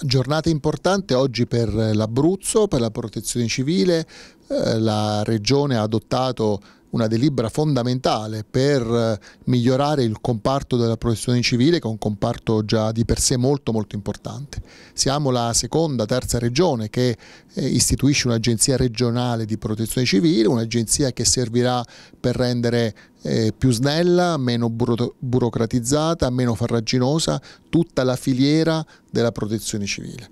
Giornata importante oggi per l'Abruzzo, per la protezione civile, eh, la regione ha adottato una delibera fondamentale per eh, migliorare il comparto della protezione civile che è un comparto già di per sé molto molto importante. Siamo la seconda, terza regione che eh, istituisce un'agenzia regionale di protezione civile, un'agenzia che servirà per rendere eh, più snella, meno buro burocratizzata, meno farraginosa tutta la filiera della protezione civile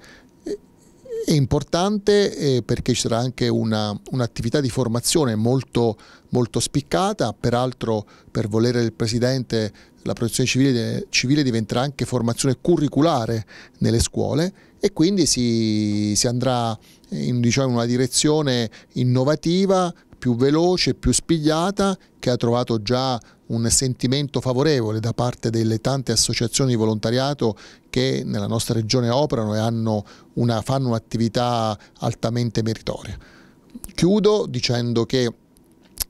è importante eh, perché ci sarà anche un'attività di formazione molto, molto spiccata, peraltro per volere del Presidente la protezione civile, civile, diventerà anche formazione curriculare nelle scuole e quindi si, si andrà in diciamo, una direzione innovativa, più veloce, più spigliata, che ha trovato già un sentimento favorevole da parte delle tante associazioni di volontariato che nella nostra regione operano e una, fanno un'attività altamente meritoria. Chiudo dicendo che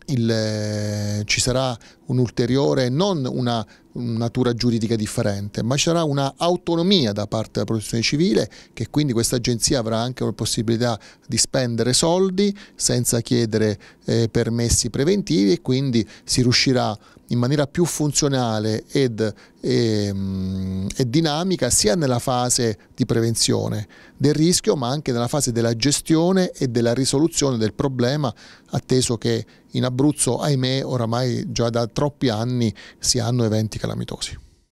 il, eh, ci sarà un'ulteriore, non una natura giuridica differente, ma ci sarà un'autonomia da parte della protezione civile che quindi questa agenzia avrà anche la possibilità di spendere soldi senza chiedere eh, permessi preventivi e quindi si riuscirà in maniera più funzionale ed, e, ehm, e dinamica sia nella fase di prevenzione del rischio ma anche nella fase della gestione e della risoluzione del problema atteso che in Abruzzo ahimè oramai già da troppi anni si hanno eventi calamitosi.